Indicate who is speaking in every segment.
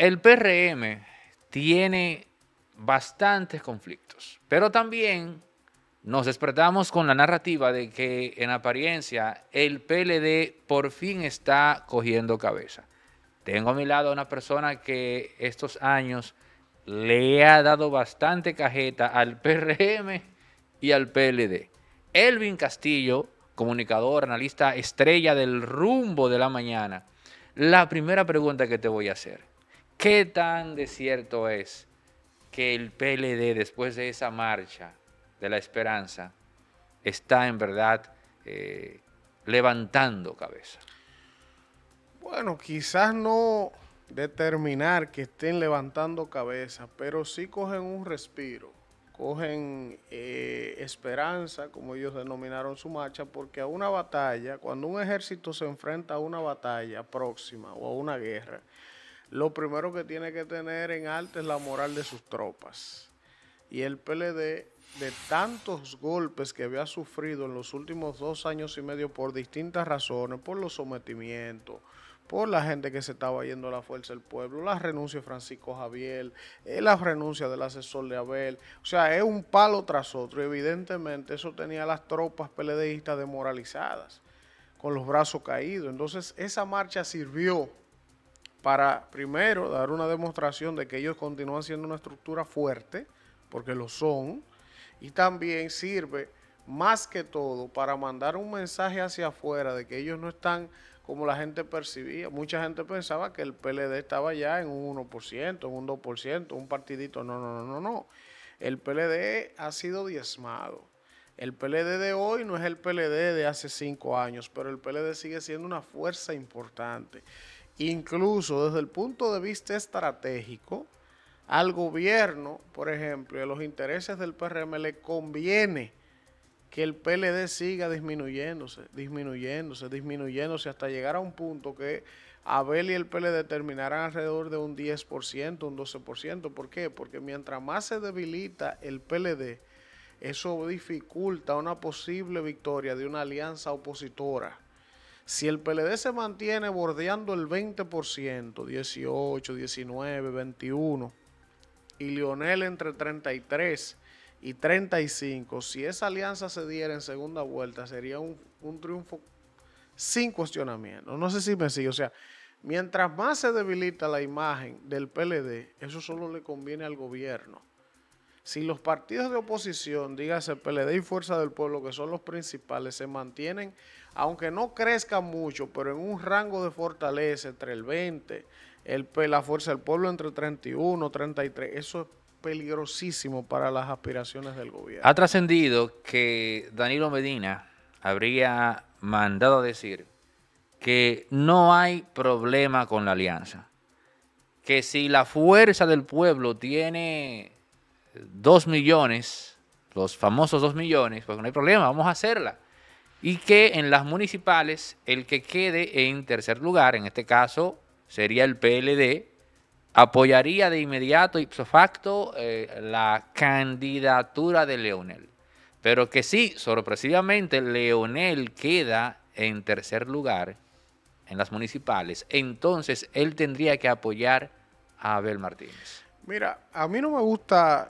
Speaker 1: el PRM tiene bastantes conflictos, pero también nos despertamos con la narrativa de que en apariencia el PLD por fin está cogiendo cabeza. Tengo a mi lado a una persona que estos años le ha dado bastante cajeta al PRM y al PLD. Elvin Castillo, comunicador, analista estrella del rumbo de la mañana. La primera pregunta que te voy a hacer. ¿Qué tan cierto es que el PLD, después de esa marcha de la esperanza, está en verdad eh, levantando cabeza?
Speaker 2: Bueno, quizás no determinar que estén levantando cabeza, pero sí cogen un respiro, cogen eh, esperanza, como ellos denominaron su marcha, porque a una batalla, cuando un ejército se enfrenta a una batalla próxima o a una guerra, lo primero que tiene que tener en alta es la moral de sus tropas. Y el PLD, de tantos golpes que había sufrido en los últimos dos años y medio por distintas razones, por los sometimientos, por la gente que se estaba yendo a la fuerza del pueblo, la renuncia de Francisco Javier, eh, la renuncia del asesor de Abel, o sea, es un palo tras otro. Evidentemente eso tenía a las tropas PLDistas demoralizadas, con los brazos caídos. Entonces esa marcha sirvió para primero dar una demostración de que ellos continúan siendo una estructura fuerte, porque lo son, y también sirve más que todo para mandar un mensaje hacia afuera de que ellos no están como la gente percibía. Mucha gente pensaba que el PLD estaba ya en un 1%, en un 2%, un partidito. No, no, no, no, no. El PLD ha sido diezmado. El PLD de hoy no es el PLD de hace cinco años, pero el PLD sigue siendo una fuerza importante incluso desde el punto de vista estratégico, al gobierno, por ejemplo, y a los intereses del PRM le conviene que el PLD siga disminuyéndose, disminuyéndose, disminuyéndose hasta llegar a un punto que Abel y el PLD terminarán alrededor de un 10%, un 12%. ¿Por qué? Porque mientras más se debilita el PLD, eso dificulta una posible victoria de una alianza opositora. Si el PLD se mantiene bordeando el 20%, 18, 19, 21, y Lionel entre 33 y 35, si esa alianza se diera en segunda vuelta, sería un, un triunfo sin cuestionamiento. No sé si me sigue. O sea, mientras más se debilita la imagen del PLD, eso solo le conviene al gobierno. Si los partidos de oposición, dígase PLD y Fuerza del Pueblo, que son los principales, se mantienen, aunque no crezcan mucho, pero en un rango de fortaleza entre el 20, el, la Fuerza del Pueblo entre 31, 33, eso es peligrosísimo para las aspiraciones del
Speaker 1: gobierno. Ha trascendido que Danilo Medina habría mandado a decir que no hay problema con la alianza, que si la fuerza del pueblo tiene Dos millones, los famosos dos millones, pues no hay problema, vamos a hacerla. Y que en las municipales el que quede en tercer lugar, en este caso sería el PLD, apoyaría de inmediato, ipso facto, eh, la candidatura de Leonel. Pero que sí, sorpresivamente, Leonel queda en tercer lugar en las municipales. Entonces, él tendría que apoyar a Abel Martínez.
Speaker 2: Mira, a mí no me gusta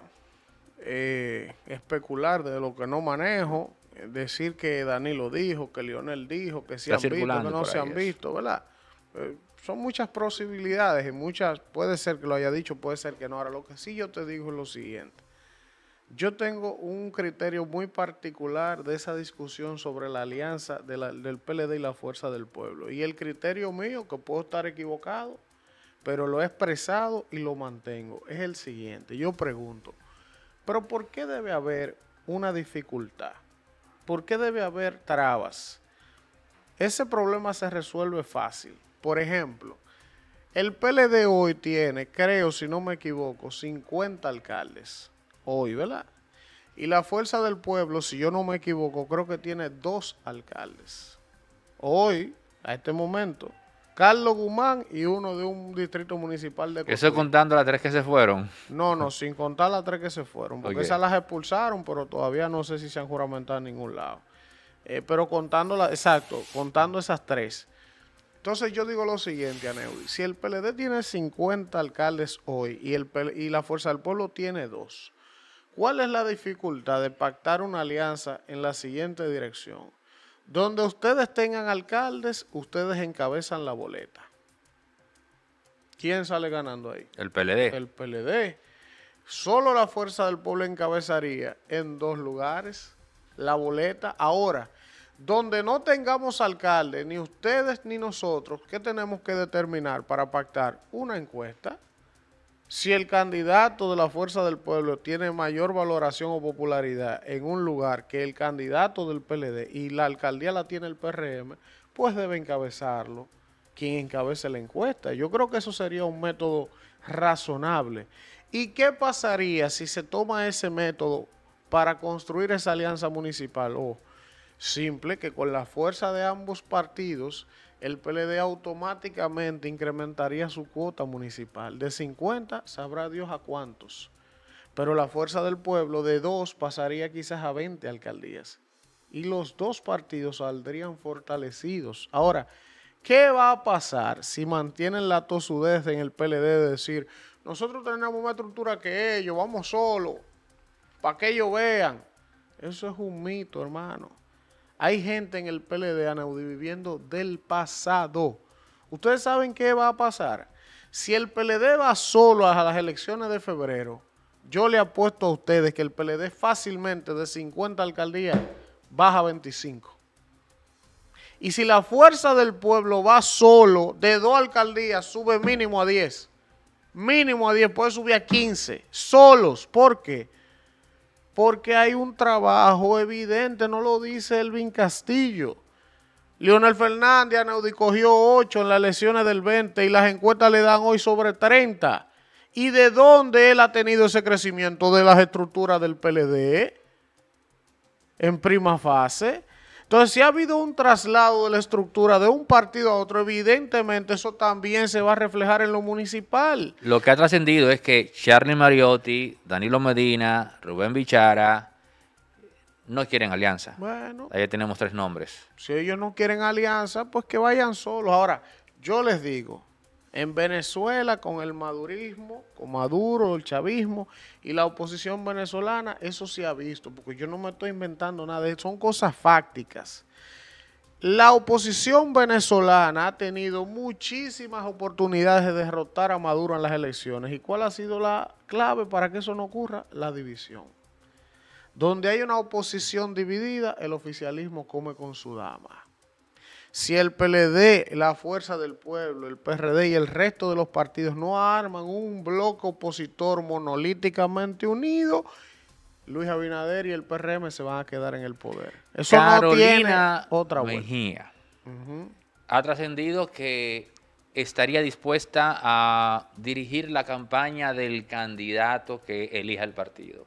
Speaker 2: eh, especular de lo que no manejo, eh, decir que Danilo dijo, que Lionel dijo, que se han visto, que no se han visto, ¿verdad? Eh, son muchas posibilidades y muchas, puede ser que lo haya dicho, puede ser que no. Ahora, lo que sí yo te digo es lo siguiente. Yo tengo un criterio muy particular de esa discusión sobre la alianza del PLD y la fuerza del pueblo. Y el criterio mío, que puedo estar equivocado, pero lo he expresado y lo mantengo, es el siguiente. Yo pregunto, pero ¿por qué debe haber una dificultad? ¿Por qué debe haber trabas? Ese problema se resuelve fácil. Por ejemplo, el PLD hoy tiene, creo, si no me equivoco, 50 alcaldes. Hoy, ¿verdad? Y la Fuerza del Pueblo, si yo no me equivoco, creo que tiene dos alcaldes. Hoy, a este momento. Carlos Guzmán y uno de un distrito municipal de ¿Eso
Speaker 1: contando las tres que se fueron?
Speaker 2: No, no, sin contar las tres que se fueron, porque esas las expulsaron, pero todavía no sé si se han juramentado en ningún lado. Eh, pero contando, la, exacto, contando esas tres. Entonces yo digo lo siguiente, Aneudi, si el PLD tiene 50 alcaldes hoy y, el, y la Fuerza del Pueblo tiene dos, ¿cuál es la dificultad de pactar una alianza en la siguiente dirección? Donde ustedes tengan alcaldes, ustedes encabezan la boleta. ¿Quién sale ganando ahí? El PLD. El PLD. Solo la fuerza del pueblo encabezaría en dos lugares la boleta. Ahora, donde no tengamos alcalde, ni ustedes ni nosotros, ¿qué tenemos que determinar para pactar? Una encuesta si el candidato de la fuerza del pueblo tiene mayor valoración o popularidad en un lugar que el candidato del PLD y la alcaldía la tiene el PRM, pues debe encabezarlo quien encabece la encuesta. Yo creo que eso sería un método razonable. ¿Y qué pasaría si se toma ese método para construir esa alianza municipal? O simple que con la fuerza de ambos partidos el PLD automáticamente incrementaría su cuota municipal. De 50, sabrá Dios a cuántos. Pero la fuerza del pueblo de dos pasaría quizás a 20 alcaldías. Y los dos partidos saldrían fortalecidos. Ahora, ¿qué va a pasar si mantienen la tosudez en el PLD de decir, nosotros tenemos más estructura que ellos, vamos solo, para que ellos vean? Eso es un mito, hermano. Hay gente en el PLD, Anaudí, viviendo del pasado. Ustedes saben qué va a pasar. Si el PLD va solo a las elecciones de febrero, yo le apuesto a ustedes que el PLD fácilmente de 50 alcaldías baja a 25. Y si la fuerza del pueblo va solo, de dos alcaldías sube mínimo a 10. Mínimo a 10, puede subir a 15. Solos. ¿Por qué? porque hay un trabajo evidente, no lo dice Elvin Castillo. Leonel Fernández, Anaudi 8 en las elecciones del 20 y las encuestas le dan hoy sobre 30. ¿Y de dónde él ha tenido ese crecimiento? De las estructuras del PLD en prima fase. Entonces, si ha habido un traslado de la estructura de un partido a otro, evidentemente eso también se va a reflejar en lo municipal.
Speaker 1: Lo que ha trascendido es que Charlie Mariotti, Danilo Medina, Rubén Bichara no quieren alianza. Bueno. Ahí tenemos tres nombres.
Speaker 2: Si ellos no quieren alianza, pues que vayan solos. Ahora, yo les digo, en Venezuela con el madurismo, con Maduro, el chavismo y la oposición venezolana, eso se ha visto, porque yo no me estoy inventando nada, de eso. son cosas fácticas. La oposición venezolana ha tenido muchísimas oportunidades de derrotar a Maduro en las elecciones. ¿Y cuál ha sido la clave para que eso no ocurra? La división. Donde hay una oposición dividida, el oficialismo come con su dama. Si el PLD, la Fuerza del Pueblo, el PRD y el resto de los partidos no arman un bloque opositor monolíticamente unido, Luis Abinader y el PRM se van a quedar en el poder. Eso no tiene otra
Speaker 1: Mejía ha trascendido que estaría dispuesta a dirigir la campaña del candidato que elija el partido.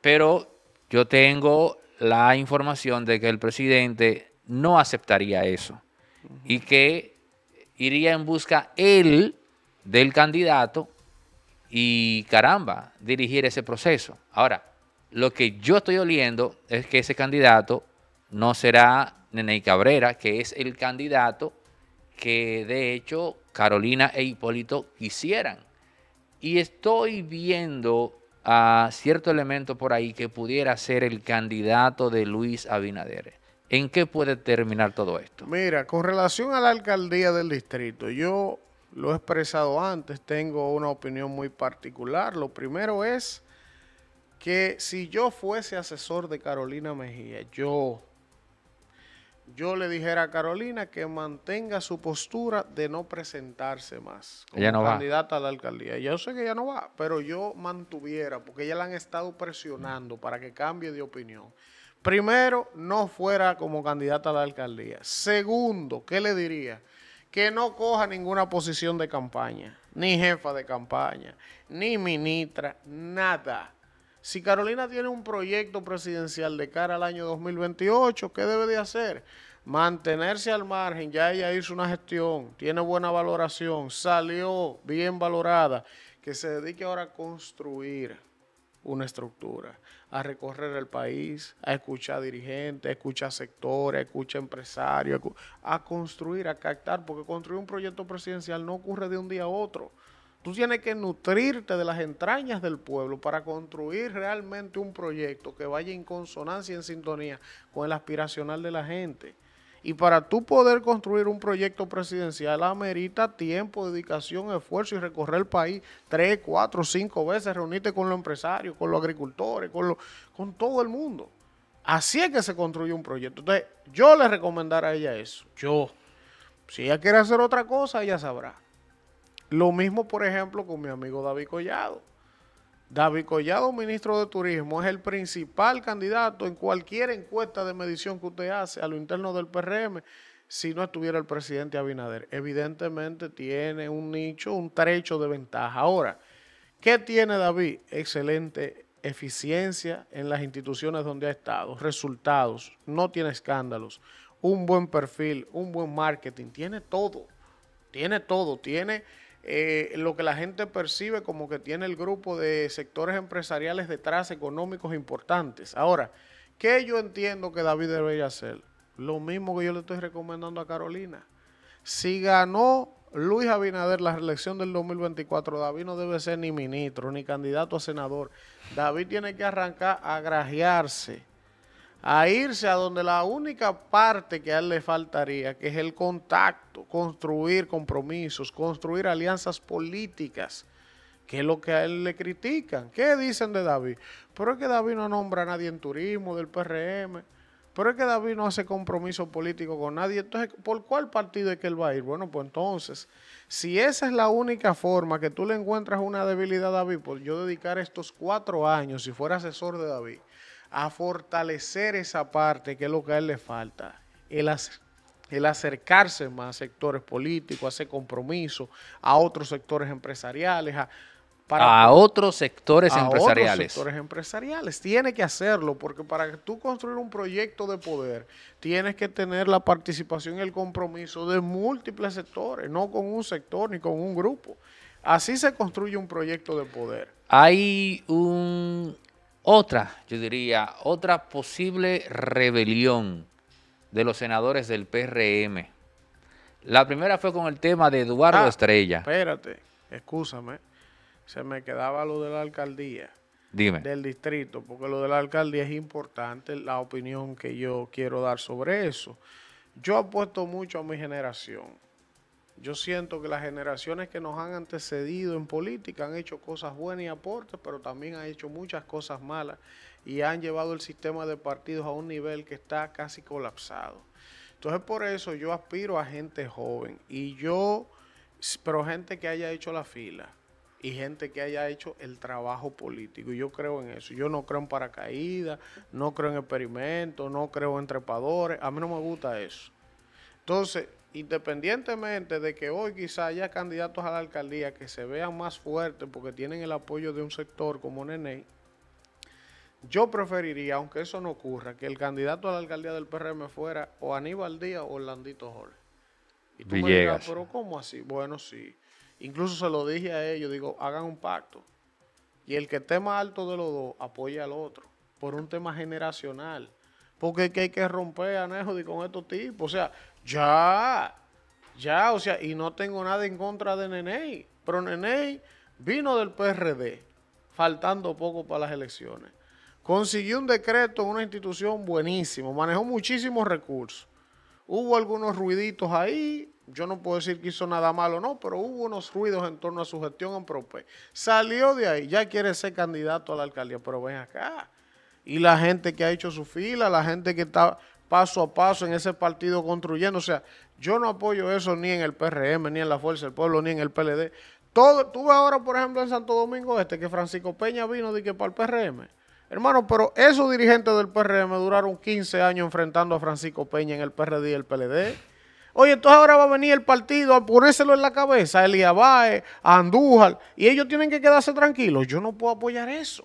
Speaker 1: Pero yo tengo la información de que el presidente no aceptaría eso y que iría en busca él del candidato y caramba, dirigir ese proceso. Ahora, lo que yo estoy oliendo es que ese candidato no será Nene Cabrera, que es el candidato que de hecho Carolina e Hipólito quisieran. Y estoy viendo a cierto elemento por ahí que pudiera ser el candidato de Luis Abinader. ¿En qué puede terminar todo esto?
Speaker 2: Mira, con relación a la alcaldía del distrito, yo lo he expresado antes, tengo una opinión muy particular. Lo primero es que si yo fuese asesor de Carolina Mejía, yo, yo le dijera a Carolina que mantenga su postura de no presentarse más como candidata a la alcaldía. Yo sé que ella no va, pero yo mantuviera, porque ella la han estado presionando para que cambie de opinión. Primero, no fuera como candidata a la alcaldía. Segundo, ¿qué le diría? Que no coja ninguna posición de campaña, ni jefa de campaña, ni ministra, nada. Si Carolina tiene un proyecto presidencial de cara al año 2028, ¿qué debe de hacer? Mantenerse al margen, ya ella hizo una gestión, tiene buena valoración, salió bien valorada, que se dedique ahora a construir una estructura, a recorrer el país, a escuchar dirigentes, a escuchar sectores, a escuchar empresarios, a construir, a captar, porque construir un proyecto presidencial no ocurre de un día a otro. Tú tienes que nutrirte de las entrañas del pueblo para construir realmente un proyecto que vaya en consonancia, en sintonía con el aspiracional de la gente. Y para tú poder construir un proyecto presidencial, amerita tiempo, dedicación, esfuerzo y recorrer el país tres, cuatro, cinco veces, reunirte con los empresarios, con los agricultores, con, con todo el mundo. Así es que se construye un proyecto. Entonces, yo le recomendaría a ella eso. Yo. Si ella quiere hacer otra cosa, ella sabrá. Lo mismo, por ejemplo, con mi amigo David Collado. David Collado, ministro de Turismo, es el principal candidato en cualquier encuesta de medición que usted hace a lo interno del PRM si no estuviera el presidente Abinader. Evidentemente tiene un nicho, un trecho de ventaja. Ahora, ¿qué tiene David? Excelente eficiencia en las instituciones donde ha estado, resultados, no tiene escándalos, un buen perfil, un buen marketing, tiene todo, tiene todo, tiene eh, lo que la gente percibe como que tiene el grupo de sectores empresariales detrás económicos importantes. Ahora, ¿qué yo entiendo que David debería hacer? Lo mismo que yo le estoy recomendando a Carolina. Si ganó Luis Abinader la reelección del 2024, David no debe ser ni ministro, ni candidato a senador. David tiene que arrancar a grajearse a irse a donde la única parte que a él le faltaría, que es el contacto, construir compromisos, construir alianzas políticas, que es lo que a él le critican. ¿Qué dicen de David? Pero es que David no nombra a nadie en turismo del PRM, pero es que David no hace compromiso político con nadie. Entonces, ¿por cuál partido es que él va a ir? Bueno, pues entonces, si esa es la única forma que tú le encuentras una debilidad a David, pues yo dedicar estos cuatro años, si fuera asesor de David, a fortalecer esa parte que es lo que a él le falta, el, el acercarse más a sectores políticos, hacer compromiso a otros sectores empresariales, a, para,
Speaker 1: otros sectores a empresariales. Otros sectores
Speaker 2: empresariales. Tiene que hacerlo, porque para que tú construir un proyecto de poder, tienes que tener la participación y el compromiso de múltiples sectores, no con un sector ni con un grupo. Así se construye un proyecto de poder.
Speaker 1: Hay un otra, yo diría, otra posible rebelión de los senadores del PRM. La primera fue con el tema de Eduardo ah, Estrella.
Speaker 2: Espérate, escúchame. Se me quedaba lo de la alcaldía. Dime. Del distrito, porque lo de la alcaldía es importante, la opinión que yo quiero dar sobre eso. Yo apuesto mucho a mi generación yo siento que las generaciones que nos han antecedido en política han hecho cosas buenas y aportes, pero también han hecho muchas cosas malas y han llevado el sistema de partidos a un nivel que está casi colapsado. Entonces por eso yo aspiro a gente joven y yo, pero gente que haya hecho la fila y gente que haya hecho el trabajo político. yo creo en eso. Yo no creo en paracaídas, no creo en experimentos, no creo en trepadores. A mí no me gusta eso. Entonces, independientemente de que hoy quizá haya candidatos a la alcaldía que se vean más fuertes porque tienen el apoyo de un sector como Nene, yo preferiría, aunque eso no ocurra, que el candidato a la alcaldía del PRM fuera o Aníbal Díaz o Orlandito Jorge. Y tú me pero ¿cómo así? Bueno, sí. Incluso se lo dije a ellos, digo, hagan un pacto. Y el que esté más alto de los dos, apoya al otro. Por un tema generacional. Porque que hay que romper anejo con estos tipos. O sea, ya, ya, o sea, y no tengo nada en contra de Nenei, pero Nenei vino del PRD, faltando poco para las elecciones. Consiguió un decreto en una institución buenísima, manejó muchísimos recursos. Hubo algunos ruiditos ahí, yo no puedo decir que hizo nada malo, no, pero hubo unos ruidos en torno a su gestión en Prope. Salió de ahí, ya quiere ser candidato a la alcaldía, pero ven acá. Y la gente que ha hecho su fila, la gente que está paso a paso en ese partido construyendo. O sea, yo no apoyo eso ni en el PRM, ni en la Fuerza del Pueblo, ni en el PLD. Todo, tú ves ahora, por ejemplo, en Santo Domingo Este, que Francisco Peña vino de que para el PRM. Hermano, pero esos dirigentes del PRM duraron 15 años enfrentando a Francisco Peña en el PRD y el PLD. Oye, entonces ahora va a venir el partido a ponérselo en la cabeza a Eliabae, a Andújar, y ellos tienen que quedarse tranquilos. Yo no puedo apoyar eso.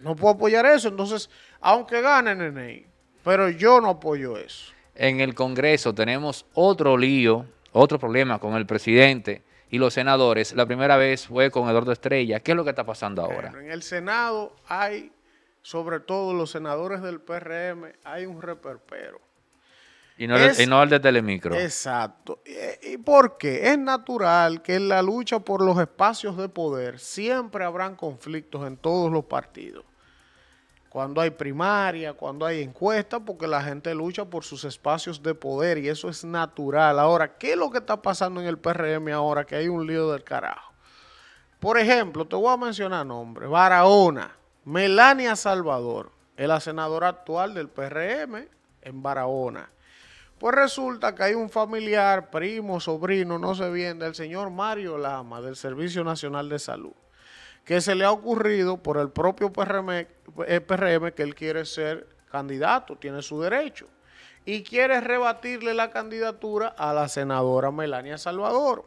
Speaker 2: No puedo apoyar eso. Entonces, aunque gane Nene, pero yo no apoyo eso.
Speaker 1: En el Congreso tenemos otro lío, otro problema con el presidente y los senadores. La primera vez fue con Eduardo Estrella. ¿Qué es lo que está pasando ahora?
Speaker 2: En el Senado hay, sobre todo los senadores del PRM, hay un reperpero.
Speaker 1: Y no, de Telemicro.
Speaker 2: Exacto. ¿Y, ¿Y por qué? Es natural que en la lucha por los espacios de poder siempre habrán conflictos en todos los partidos cuando hay primaria, cuando hay encuesta, porque la gente lucha por sus espacios de poder y eso es natural. Ahora, ¿qué es lo que está pasando en el PRM ahora? Que hay un lío del carajo. Por ejemplo, te voy a mencionar nombres. Barahona, Melania Salvador, es la senadora actual del PRM en Barahona. Pues resulta que hay un familiar, primo, sobrino, no sé bien, del señor Mario Lama, del Servicio Nacional de Salud que se le ha ocurrido por el propio PRM, eh, que él quiere ser candidato, tiene su derecho, y quiere rebatirle la candidatura a la senadora Melania Salvador.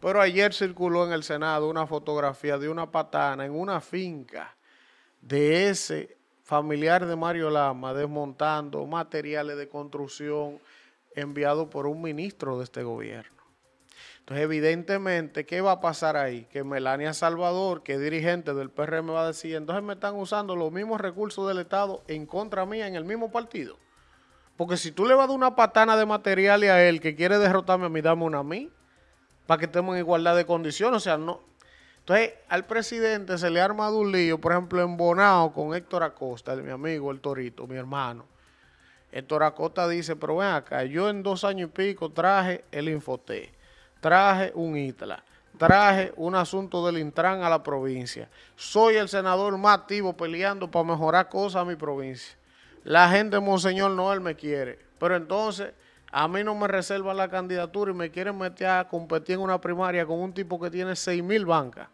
Speaker 2: Pero ayer circuló en el Senado una fotografía de una patana en una finca de ese familiar de Mario Lama desmontando materiales de construcción enviado por un ministro de este gobierno. Entonces, evidentemente, ¿qué va a pasar ahí? Que Melania Salvador, que es dirigente del PRM, va a decir, entonces me están usando los mismos recursos del Estado en contra mía, en el mismo partido. Porque si tú le vas a dar una patana de material a él que quiere derrotarme a mí, dame una a mí, para que estemos en igualdad de condiciones. O sea, no. Entonces, al presidente se le ha armado un lío, por ejemplo, en Bonao con Héctor Acosta, mi amigo, el Torito, mi hermano. Héctor Acosta dice, pero ven acá, yo en dos años y pico traje el Infoté traje un ITLA, traje un asunto del Intran a la provincia. Soy el senador más activo peleando para mejorar cosas a mi provincia. La gente Monseñor Noel me quiere, pero entonces a mí no me reserva la candidatura y me quieren meter a competir en una primaria con un tipo que tiene seis mil bancas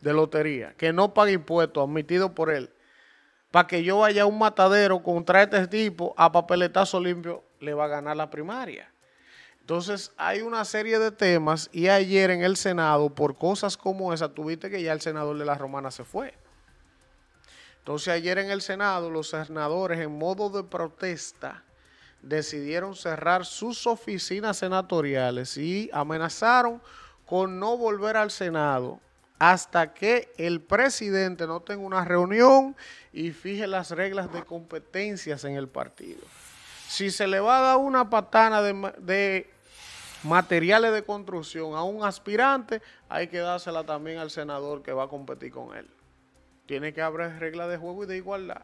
Speaker 2: de lotería, que no paga impuestos admitido por él, para que yo vaya a un matadero contra este tipo a papeletazo limpio, le va a ganar la primaria. Entonces, hay una serie de temas y ayer en el Senado, por cosas como esa, tuviste que ya el senador de la Romana se fue. Entonces, ayer en el Senado, los senadores, en modo de protesta, decidieron cerrar sus oficinas senatoriales y amenazaron con no volver al Senado hasta que el presidente no tenga una reunión y fije las reglas de competencias en el partido. Si se le va a dar una patana de, de materiales de construcción a un aspirante, hay que dársela también al senador que va a competir con él. Tiene que haber reglas de juego y de igualdad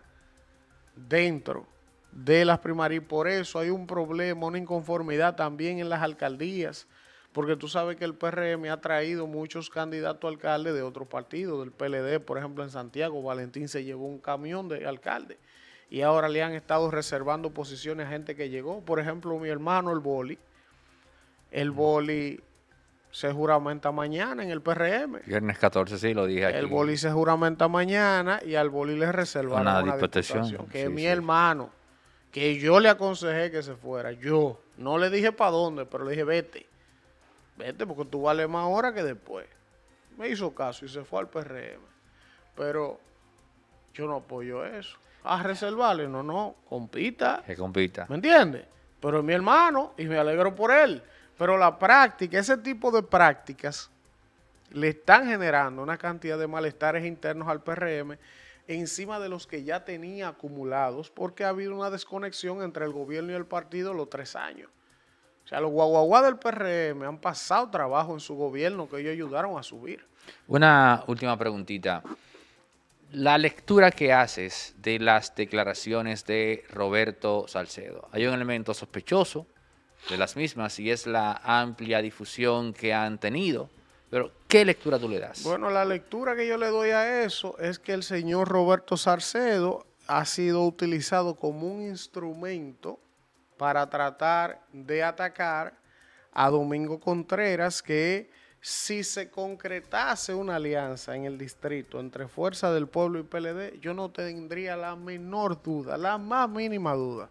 Speaker 2: dentro de las primarias. por eso hay un problema, una inconformidad también en las alcaldías, porque tú sabes que el PRM ha traído muchos candidatos a alcalde de otros partidos, del PLD, por ejemplo, en Santiago, Valentín se llevó un camión de alcalde y ahora le han estado reservando posiciones a gente que llegó. Por ejemplo, mi hermano, el Boli el boli se juramenta mañana en el PRM.
Speaker 1: Viernes 14, sí, lo dije aquí. El boli
Speaker 2: se juramenta mañana y al boli le reservaron una, diputación, que mi hermano, que yo le aconsejé que se fuera. Yo no le dije para dónde, pero le dije, vete. Vete porque tú vales más ahora que después. Me hizo caso y se fue al PRM. Pero yo no apoyo eso. A reservarle, no, no, compita. Que compita. ¿Me entiendes? Pero es mi hermano y me alegro por él. Pero la práctica, ese tipo de prácticas, le están generando una cantidad de malestares internos al PRM encima de los que ya tenía acumulados porque ha habido una desconexión entre el gobierno y el partido los tres años. O sea, los guaguaguas del PRM han pasado trabajo en su gobierno que ellos ayudaron a subir.
Speaker 1: Una última preguntita. La lectura que haces de las declaraciones de Roberto Salcedo. Hay un elemento sospechoso, de las mismas y es la amplia difusión que han tenido. Pero, ¿qué lectura tú le das? Bueno,
Speaker 2: la lectura que yo le doy a eso es que el señor Roberto Sarcedo ha sido utilizado como un instrumento para tratar de atacar a Domingo Contreras, que si se concretase una alianza en el distrito entre Fuerza del Pueblo y PLD, yo no tendría la menor duda, la más mínima duda,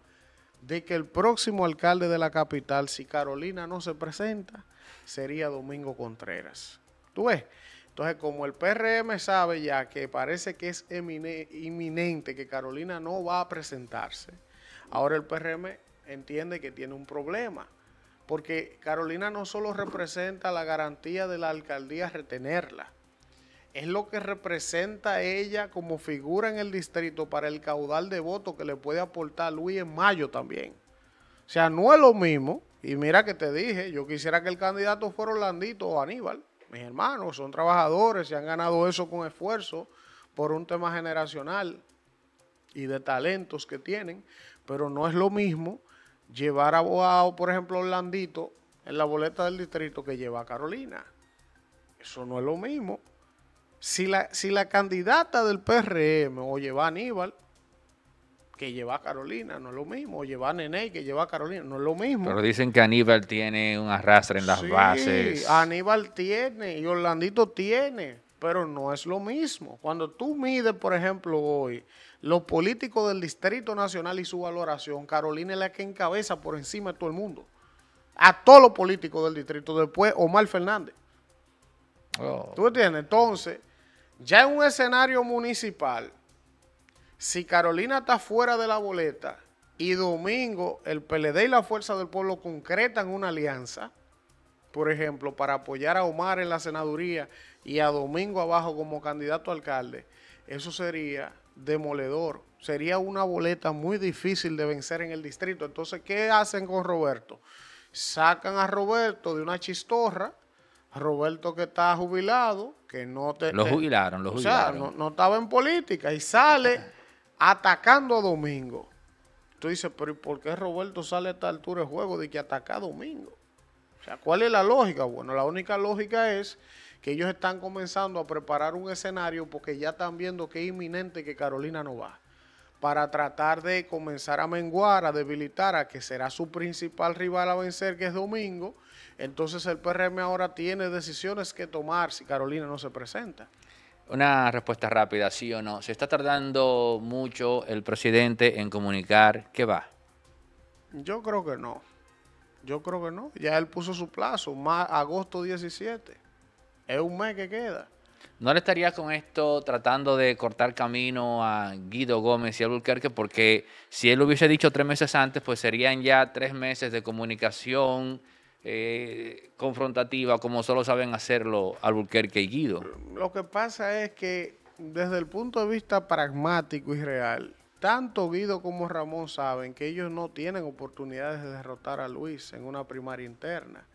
Speaker 2: de que el próximo alcalde de la capital, si Carolina no se presenta, sería Domingo Contreras. ¿Tú ves? Entonces, como el PRM sabe ya que parece que es inminente que Carolina no va a presentarse, ahora el PRM entiende que tiene un problema, porque Carolina no solo representa la garantía de la alcaldía retenerla, es lo que representa ella como figura en el distrito para el caudal de votos que le puede aportar Luis en mayo también. O sea, no es lo mismo. Y mira que te dije, yo quisiera que el candidato fuera Orlandito o Aníbal. Mis hermanos son trabajadores, se han ganado eso con esfuerzo por un tema generacional y de talentos que tienen. Pero no es lo mismo llevar abogado por ejemplo, Orlandito en la boleta del distrito que lleva a Carolina. Eso no es lo mismo. Si la, candidata del PRM o lleva a Aníbal, que lleva a Carolina, no es lo mismo, o lleva a Nene, que lleva a Carolina, no es lo mismo. Pero
Speaker 1: dicen que Aníbal tiene un arrastre en las sí, bases.
Speaker 2: Aníbal tiene y Orlandito tiene, pero no es lo mismo. Cuando tú mides, por ejemplo, hoy los políticos del Distrito Nacional y su valoración, Carolina es la que encabeza por encima de todo el mundo. A todos los políticos del distrito, después Omar Fernández. Oh. ¿Tú entiendes? Entonces ya en un escenario municipal, si Carolina está fuera de la boleta y domingo el PLD y la Fuerza del Pueblo concretan una alianza, por ejemplo, para apoyar a Omar en la senaduría y a Domingo abajo como candidato a alcalde, eso sería demoledor. Sería una boleta muy difícil de vencer en el distrito. Entonces, ¿qué hacen con Roberto? Sacan a Roberto de una chistorra Roberto que está jubilado, que no te... Lo jubilaron, lo jubilaron. O sea, no, no estaba en política y sale atacando a Domingo. Tú dices, pero ¿y por qué Roberto sale a esta altura de juego de que ataca a Domingo? O sea, ¿cuál es la lógica? Bueno, la única lógica es que ellos están comenzando a preparar un escenario porque ya están viendo que es inminente que Carolina no va para tratar de comenzar a menguar, a debilitar a que será su principal rival a vencer, que es Domingo. Entonces el PRM ahora tiene decisiones que tomar si Carolina no se
Speaker 1: presenta. Una respuesta rápida, sí o no. ¿Se está tardando mucho el presidente en comunicar qué va? Yo creo que no. Yo
Speaker 2: creo que no. Ya él puso su plazo, agosto 17. Es un mes que queda.
Speaker 1: ¿No le estaría con esto tratando de cortar camino a Guido Gómez y a Albuquerque? Porque si él lo hubiese dicho tres meses antes, pues serían ya tres meses de comunicación eh, confrontativa, como solo saben hacerlo Albuquerque y Guido.
Speaker 2: Lo que pasa es que desde el punto de vista pragmático y real, tanto Guido como Ramón saben que ellos no tienen oportunidades de derrotar a Luis en una primaria interna.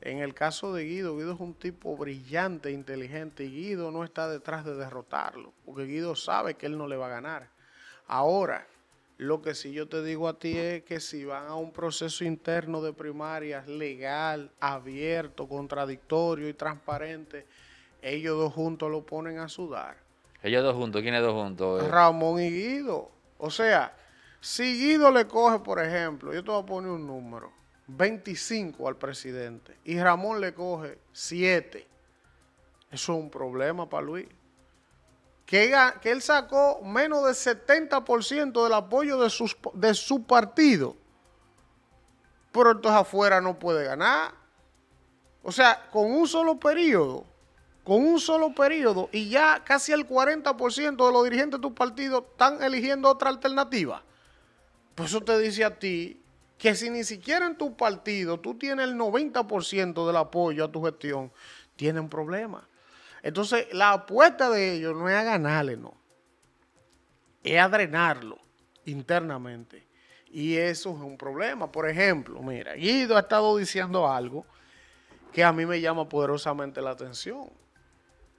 Speaker 2: En el caso de Guido, Guido es un tipo brillante, inteligente y Guido no está detrás de derrotarlo, porque Guido sabe que él no le va a ganar. Ahora, lo que sí yo te digo a ti es que si van a un proceso interno de primarias legal, abierto, contradictorio y transparente, ellos dos juntos lo ponen a sudar.
Speaker 1: Ellos dos juntos, ¿quiénes dos juntos? Eh. Ramón y Guido.
Speaker 2: O sea, si Guido le coge, por ejemplo, yo te voy a poner un número. 25 al presidente y Ramón le coge 7. Eso es un problema para Luis. Que, que él sacó menos del 70% del apoyo de, de su partido. Pero entonces afuera no puede ganar. O sea, con un solo periodo, con un solo periodo y ya casi el 40% de los dirigentes de tu partido están eligiendo otra alternativa. Pues eso te dice a ti que si ni siquiera en tu partido tú tienes el 90% del apoyo a tu gestión, un problema. Entonces, la apuesta de ellos no es a ganarle, no. Es a drenarlo internamente. Y eso es un problema. Por ejemplo, mira, Guido ha estado diciendo algo que a mí me llama poderosamente la atención.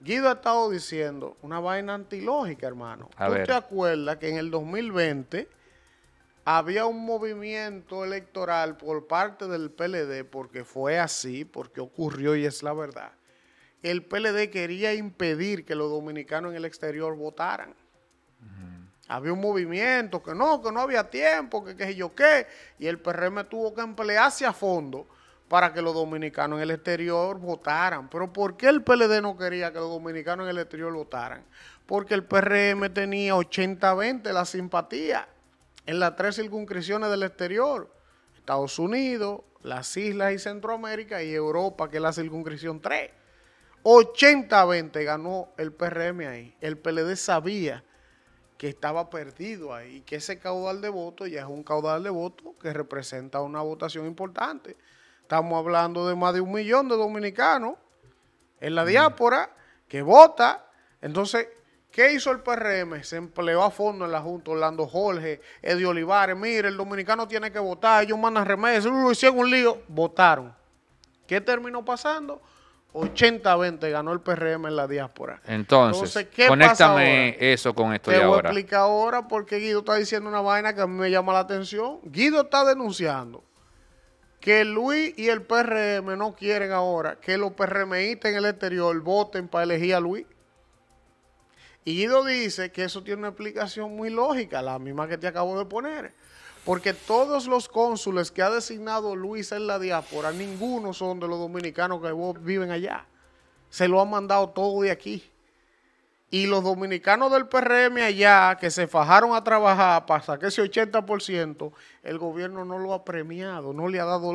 Speaker 2: Guido ha estado diciendo una vaina antilógica, hermano. ¿Tú te acuerdas que en el 2020 había un movimiento electoral por parte del PLD, porque fue así, porque ocurrió y es la verdad. El PLD quería impedir que los dominicanos en el exterior votaran. Había un movimiento que no, que no había tiempo, que qué yo qué, y el PRM tuvo que emplearse a fondo para que los dominicanos en el exterior votaran. Pero ¿por qué el PLD no quería que los dominicanos en el exterior votaran? Porque el PRM tenía 80-20 la simpatía en las tres circunscripciones del exterior, Estados Unidos, las islas y Centroamérica y Europa, que es la circunscripción 3. 80-20 ganó el PRM ahí. El PLD sabía que estaba perdido ahí, que ese caudal de voto ya es un caudal de voto que representa una votación importante. Estamos hablando de más de un millón de dominicanos en la diáspora que vota. Entonces, ¿Qué hizo el PRM? Se empleó a fondo en la Junta, Orlando Jorge, Eddie Olivares, mire, el dominicano tiene que votar, ellos mandan remesas, hicieron un lío, votaron. ¿Qué terminó pasando? 80-20 ganó el PRM en la diáspora.
Speaker 1: Entonces, Entonces ¿qué conéctame eso con esto de ahora. Te voy a
Speaker 2: explicar ahora porque Guido está diciendo una vaina que a mí me llama la atención. Guido está denunciando que Luis y el PRM no quieren ahora que los PRMistas en el exterior voten para elegir a Luis. Ido dice que eso tiene una explicación muy lógica, la misma que te acabo de poner. Porque todos los cónsules que ha designado Luis en la diáspora, ninguno son de los dominicanos que viven allá. Se lo han mandado todo de aquí. Y los dominicanos del PRM allá, que se fajaron a trabajar para sacar ese 80%, el gobierno no lo ha premiado, no le ha dado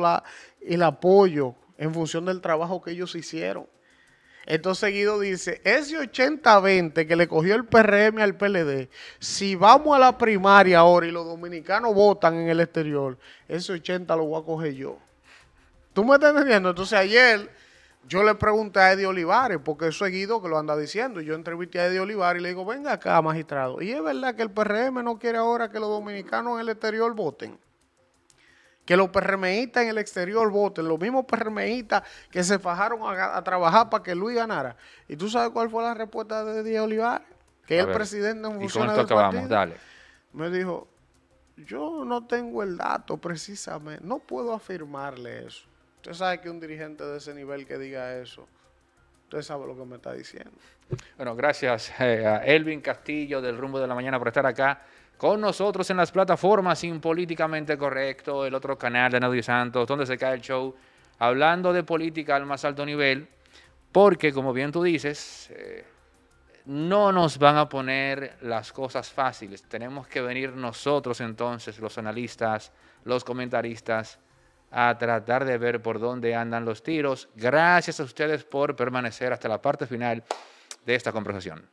Speaker 2: el apoyo en función del trabajo que ellos hicieron. Entonces seguido dice, ese 80-20 que le cogió el PRM al PLD, si vamos a la primaria ahora y los dominicanos votan en el exterior, ese 80 lo voy a coger yo. ¿Tú me estás entendiendo? Entonces ayer yo le pregunté a Eddie Olivares, porque eso seguido que lo anda diciendo, yo entrevisté a Eddie Olivares y le digo, venga acá, magistrado, ¿y es verdad que el PRM no quiere ahora que los dominicanos en el exterior voten? que los PRMistas en el exterior voten, los mismos PRMistas que se fajaron a, trabajar para que Luis ganara. ¿Y tú sabes cuál fue la respuesta de Díaz Olivar? Que el presidente en función de acabamos, dale. Me dijo, yo no tengo el dato precisamente, no puedo afirmarle eso. Usted sabe que un dirigente de ese nivel que diga eso, usted sabe lo que me está diciendo.
Speaker 1: Bueno, gracias eh, a Elvin Castillo del Rumbo de la Mañana por estar acá con nosotros en las plataformas sin políticamente Correcto, el otro canal de Nadio Santos, donde se cae el show, hablando de política al más alto nivel, porque como bien tú dices, eh, no nos van a poner las cosas fáciles, tenemos que venir nosotros entonces, los analistas, los comentaristas, a tratar de ver por dónde andan los tiros. Gracias a ustedes por permanecer hasta la parte final de esta conversación.